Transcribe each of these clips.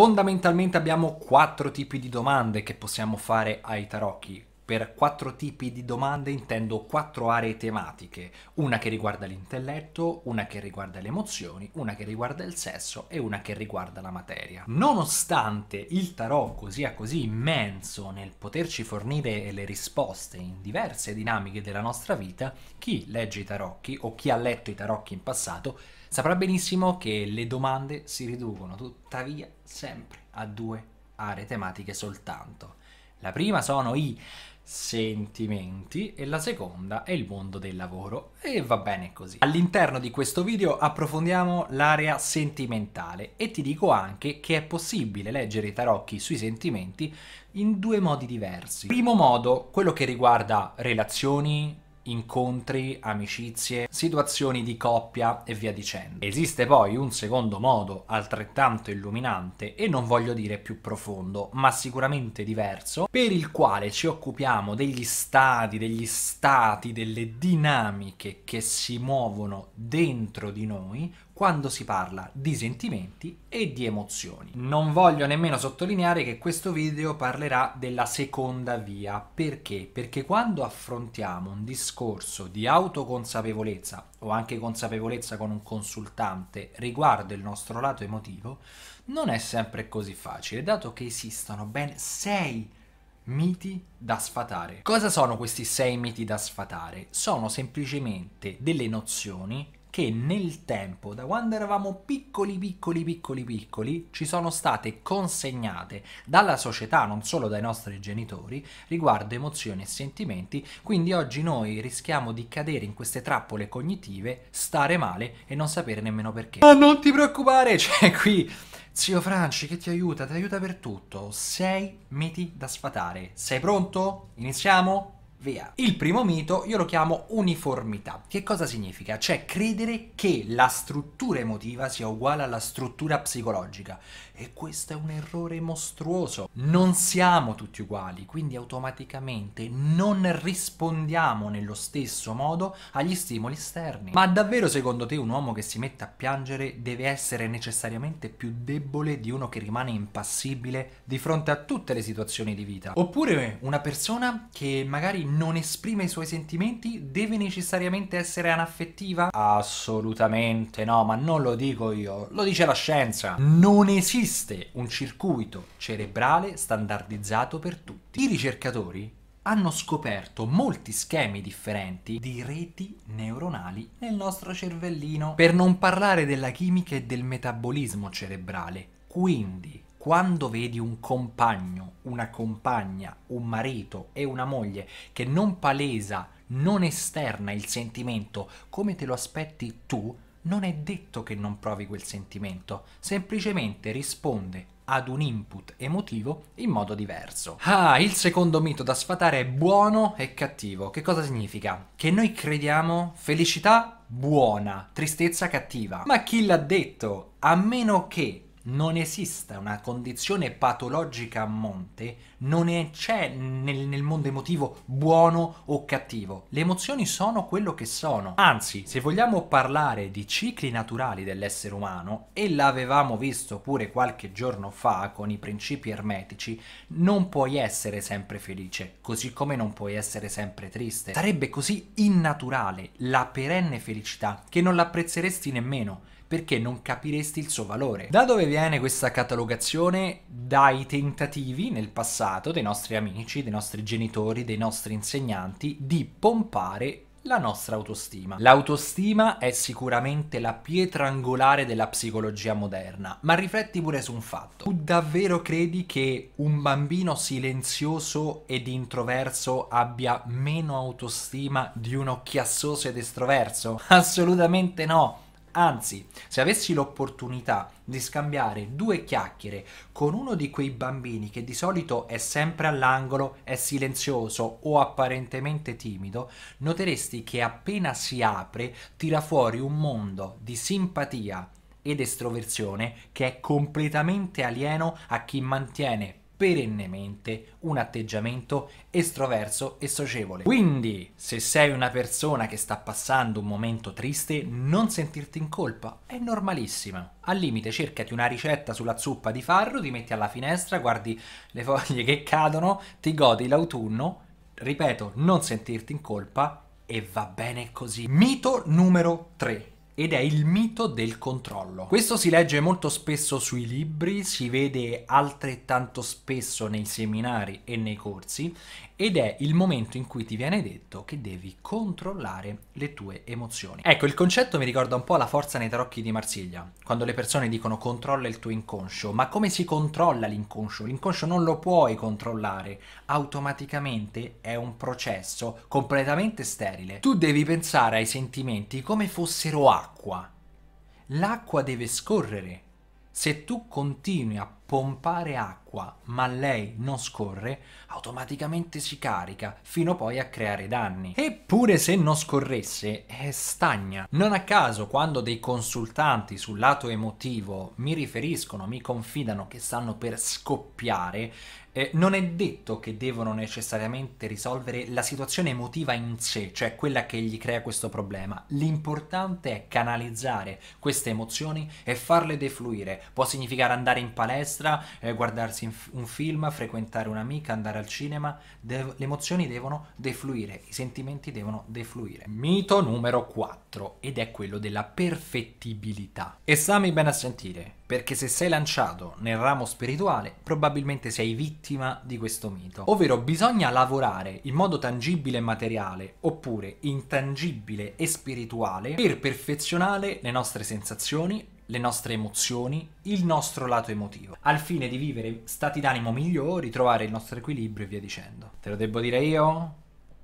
Fondamentalmente abbiamo quattro tipi di domande che possiamo fare ai tarocchi. Per quattro tipi di domande intendo quattro aree tematiche, una che riguarda l'intelletto, una che riguarda le emozioni, una che riguarda il sesso e una che riguarda la materia. Nonostante il tarocco sia così immenso nel poterci fornire le risposte in diverse dinamiche della nostra vita, chi legge i tarocchi o chi ha letto i tarocchi in passato saprà benissimo che le domande si riducono tuttavia sempre a due aree tematiche soltanto. La prima sono i sentimenti e la seconda è il mondo del lavoro e va bene così. All'interno di questo video approfondiamo l'area sentimentale e ti dico anche che è possibile leggere i tarocchi sui sentimenti in due modi diversi. Primo modo, quello che riguarda relazioni, incontri, amicizie, situazioni di coppia e via dicendo. Esiste poi un secondo modo altrettanto illuminante e non voglio dire più profondo, ma sicuramente diverso, per il quale ci occupiamo degli stadi, degli stati, delle dinamiche che si muovono dentro di noi quando si parla di sentimenti e di emozioni. Non voglio nemmeno sottolineare che questo video parlerà della seconda via. Perché? Perché quando affrontiamo un discorso discorso di autoconsapevolezza o anche consapevolezza con un consultante riguardo il nostro lato emotivo non è sempre così facile, dato che esistono ben sei miti da sfatare. Cosa sono questi sei miti da sfatare? Sono semplicemente delle nozioni che nel tempo, da quando eravamo piccoli, piccoli, piccoli, piccoli, ci sono state consegnate dalla società, non solo dai nostri genitori, riguardo emozioni e sentimenti, quindi oggi noi rischiamo di cadere in queste trappole cognitive, stare male e non sapere nemmeno perché. Ma non ti preoccupare, c'è qui Zio Franci che ti aiuta, ti aiuta per tutto. Sei miti da sfatare. Sei pronto? Iniziamo? via. Il primo mito io lo chiamo uniformità. Che cosa significa? Cioè credere che la struttura emotiva sia uguale alla struttura psicologica, e questo è un errore mostruoso. Non siamo tutti uguali, quindi automaticamente non rispondiamo nello stesso modo agli stimoli esterni. Ma davvero secondo te un uomo che si mette a piangere deve essere necessariamente più debole di uno che rimane impassibile di fronte a tutte le situazioni di vita? Oppure una persona che magari non esprime i suoi sentimenti deve necessariamente essere anaffettiva? Assolutamente no, ma non lo dico io, lo dice la scienza. Non esiste esiste un circuito cerebrale standardizzato per tutti. I ricercatori hanno scoperto molti schemi differenti di reti neuronali nel nostro cervellino, per non parlare della chimica e del metabolismo cerebrale. Quindi, quando vedi un compagno, una compagna, un marito e una moglie che non palesa, non esterna il sentimento come te lo aspetti tu, non è detto che non provi quel sentimento, semplicemente risponde ad un input emotivo in modo diverso. Ah, il secondo mito da sfatare è buono e cattivo. Che cosa significa? Che noi crediamo felicità buona, tristezza cattiva. Ma chi l'ha detto? A meno che non esista una condizione patologica a monte, non c'è nel, nel, mondo emotivo buono o cattivo. Le emozioni sono quello che sono. Anzi, se vogliamo parlare di cicli naturali dell'essere umano, e l'avevamo visto pure qualche giorno fa con i principi ermetici, non puoi essere sempre felice, così come non puoi essere sempre triste. Sarebbe così innaturale la perenne felicità che non l'apprezzeresti nemmeno perché non capiresti il suo valore. Da dove viene questa catalogazione? Dai tentativi nel passato dei nostri amici, dei nostri genitori, dei nostri insegnanti di pompare la nostra autostima. L'autostima è sicuramente la pietra angolare della psicologia moderna, ma rifletti pure su un fatto. Tu davvero credi che un bambino silenzioso ed introverso abbia meno autostima di uno chiassoso ed estroverso? Assolutamente no! Anzi, se avessi l'opportunità di scambiare due chiacchiere con uno di quei bambini che di solito è sempre all'angolo, è silenzioso o apparentemente timido, noteresti che appena si apre tira fuori un mondo di simpatia ed estroversione che è completamente alieno a chi mantiene perennemente un atteggiamento estroverso e socievole. Quindi, se sei una persona che sta passando un momento triste, non sentirti in colpa è normalissima. Al limite, cercati una ricetta sulla zuppa di farro, ti metti alla finestra, guardi le foglie che cadono, ti godi l'autunno, ripeto, non sentirti in colpa e va bene così. Mito numero 3 ed è il mito del controllo. Questo si legge molto spesso sui libri, si vede altrettanto spesso nei seminari e nei corsi ed è il momento in cui ti viene detto che devi controllare le tue emozioni. Ecco, il concetto mi ricorda un po' la forza nei tarocchi di Marsiglia, quando le persone dicono controlla il tuo inconscio, ma come si controlla l'inconscio? L'inconscio non lo puoi controllare, automaticamente è un processo completamente sterile. Tu devi pensare ai sentimenti come fossero acqua. L'acqua deve scorrere. Se tu continui a pompare acqua ma lei non scorre, automaticamente si carica fino poi a creare danni. Eppure se non scorresse è eh, stagna. Non a caso quando dei consultanti sul lato emotivo mi riferiscono, mi confidano che stanno per scoppiare, eh, non è detto che devono necessariamente risolvere la situazione emotiva in sé, cioè quella che gli crea questo problema. L'importante è canalizzare queste emozioni e farle defluire. Può significare andare in palestra, destra, eh, guardarsi un film, frequentare un'amica, andare al cinema, le emozioni devono defluire, i sentimenti devono defluire. Mito numero 4 ed è quello della perfettibilità. E stammi bene a sentire, perché se sei lanciato nel ramo spirituale probabilmente sei vittima di questo mito. Ovvero bisogna lavorare in modo tangibile e materiale oppure intangibile e spirituale per perfezionare le nostre sensazioni, le nostre emozioni, il nostro lato emotivo, al fine di vivere stati d'animo migliori, trovare il nostro equilibrio e via dicendo. Te lo devo dire io?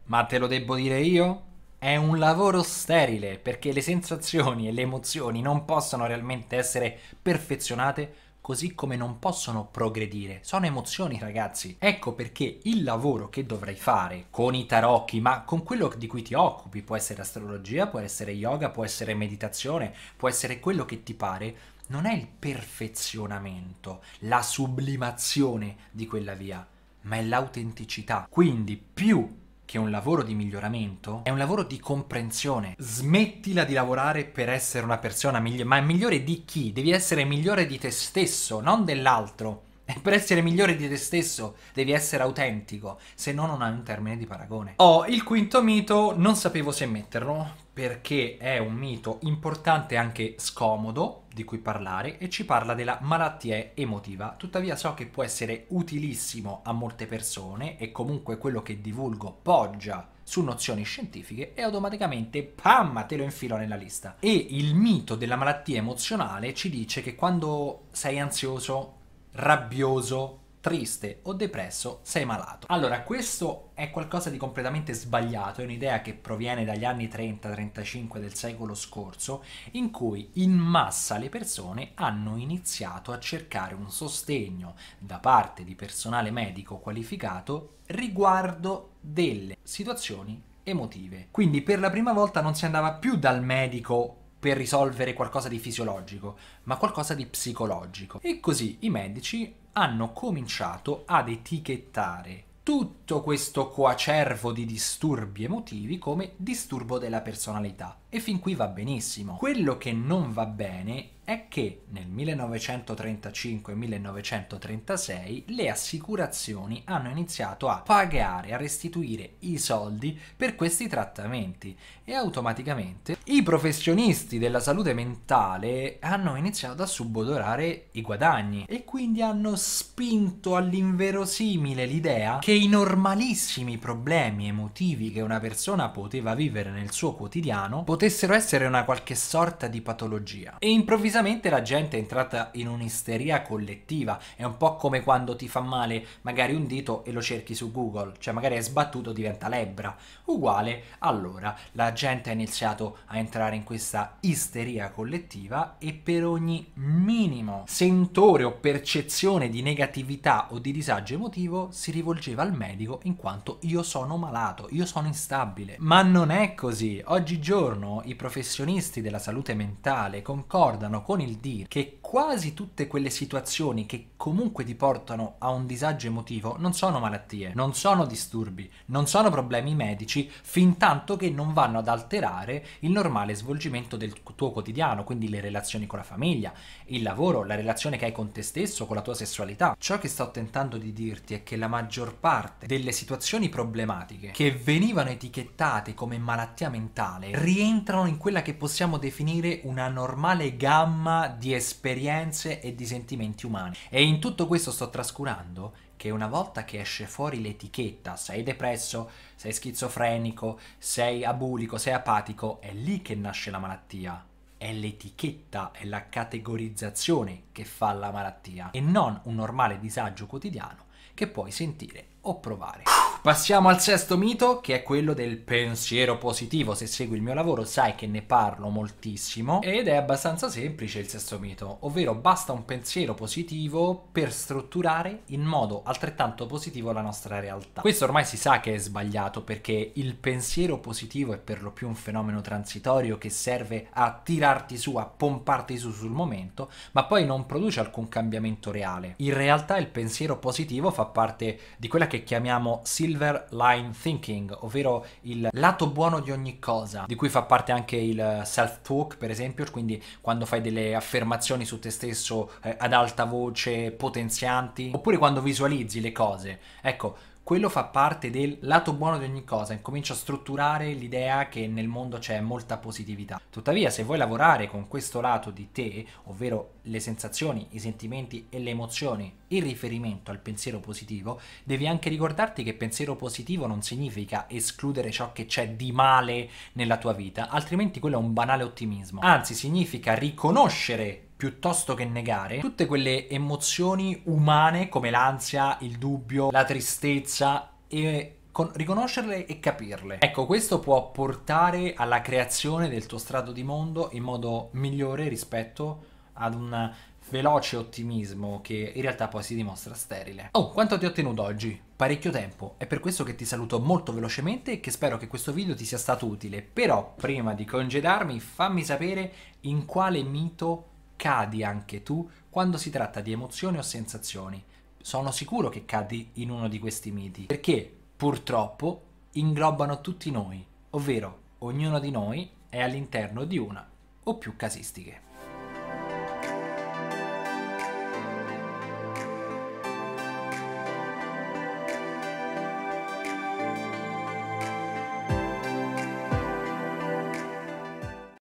Ma te lo devo dire io? È un lavoro sterile perché le sensazioni e le emozioni non possono realmente essere perfezionate così come non possono progredire. Sono emozioni, ragazzi. Ecco perché il lavoro che dovrai fare con i tarocchi, ma con quello di cui ti occupi, può essere astrologia, può essere yoga, può essere meditazione, può essere quello che ti pare, non è il perfezionamento, la sublimazione di quella via, ma è l'autenticità. Quindi più che un lavoro di miglioramento, è un lavoro di comprensione. Smettila di lavorare per essere una persona migliore, ma migliore di chi? Devi essere migliore di te stesso, non dell'altro. per essere migliore di te stesso devi essere autentico, se no non hai un termine di paragone. Oh, il quinto mito non sapevo se metterlo perché è un mito importante e anche scomodo di cui parlare e ci parla della malattia emotiva. Tuttavia so che può essere utilissimo a molte persone e comunque quello che divulgo poggia su nozioni scientifiche e automaticamente pam te lo infilo nella lista. E il mito della malattia emozionale ci dice che quando sei ansioso rabbioso, triste o depresso, sei malato. Allora, questo è qualcosa di completamente sbagliato, è un'idea che proviene dagli anni 30-35 del secolo scorso, in cui in massa le persone hanno iniziato a cercare un sostegno da parte di personale medico qualificato riguardo delle situazioni emotive. Quindi per la prima volta non si andava più dal medico per risolvere qualcosa di fisiologico, ma qualcosa di psicologico. E così i medici hanno cominciato ad etichettare tutto questo coacervo di disturbi emotivi come disturbo della personalità. E fin qui va benissimo. Quello che non va bene è che nel 1935-1936 le assicurazioni hanno iniziato a pagare, a restituire i soldi per questi trattamenti e automaticamente i professionisti della salute mentale hanno iniziato a subodorare i guadagni e quindi hanno spinto all'inverosimile l'idea che i normalissimi problemi emotivi che una persona poteva vivere nel suo quotidiano potessero essere una qualche sorta di patologia. E improvvisamente improvvisamente la gente è entrata in un'isteria collettiva, è un po' come quando ti fa male magari un dito e lo cerchi su Google, cioè magari è sbattuto e diventa lebbra. Uguale, allora, la gente ha iniziato a entrare in questa isteria collettiva e per ogni minimo sentore o percezione di negatività o di disagio emotivo si rivolgeva al medico in quanto io sono malato, io sono instabile. Ma non è così. Oggigiorno i professionisti della salute mentale concordano con il dire che quasi tutte quelle situazioni che comunque ti portano a un disagio emotivo non sono malattie, non sono disturbi, non sono problemi medici, fin tanto che non vanno ad alterare il normale svolgimento del tuo quotidiano, quindi le relazioni con la famiglia, il lavoro, la relazione che hai con te stesso, con la tua sessualità. Ciò che sto tentando di dirti è che la maggior parte delle situazioni problematiche che venivano etichettate come malattia mentale rientrano in quella che possiamo definire una normale gamma gamma di esperienze e di sentimenti umani. E in tutto questo sto trascurando che una volta che esce fuori l'etichetta, sei depresso, sei schizofrenico, sei abulico, sei apatico, è lì che nasce la malattia. È l'etichetta, è la categorizzazione che fa la malattia e non un normale disagio quotidiano che puoi sentire o provare. Passiamo al sesto mito, che è quello del pensiero positivo. Se segui il mio lavoro sai che ne parlo moltissimo ed è abbastanza semplice il sesto mito, ovvero basta un pensiero positivo per strutturare in modo altrettanto positivo la nostra realtà. Questo ormai si sa che è sbagliato perché il pensiero positivo è per lo più un fenomeno transitorio che serve a tirarti su, a pomparti su sul momento, ma poi non produce alcun cambiamento reale. In realtà il pensiero positivo fa parte di quella che che chiamiamo Silver Line Thinking, ovvero il lato buono di ogni cosa, di cui fa parte anche il self-talk, per esempio, quindi quando fai delle affermazioni su te stesso eh, ad alta voce, potenzianti, oppure quando visualizzi le cose. Ecco, quello fa parte del lato buono di ogni cosa, incomincia a strutturare l'idea che nel mondo c'è molta positività. Tuttavia, se vuoi lavorare con questo lato di te, ovvero le sensazioni, i sentimenti e le emozioni in riferimento al pensiero positivo, devi anche ricordarti che pensiero positivo non significa escludere ciò che c'è di male nella tua vita, altrimenti quello è un banale ottimismo. Anzi, significa riconoscere piuttosto che negare tutte quelle emozioni umane come l'ansia, il dubbio, la tristezza e con- riconoscerle e capirle. Ecco, questo può portare alla creazione del tuo strato di mondo in modo migliore rispetto ad un veloce ottimismo che in realtà poi si dimostra sterile. Oh, quanto ti ho ottenuto oggi? Parecchio tempo, è per questo che ti saluto molto velocemente e che spero che questo video ti sia stato utile. Però prima di congedarmi fammi sapere in quale mito cadi anche tu quando si tratta di emozioni o sensazioni. Sono sicuro che cadi in uno di questi miti, perché purtroppo inglobano tutti noi, ovvero ognuno di noi è all'interno di una o più casistiche.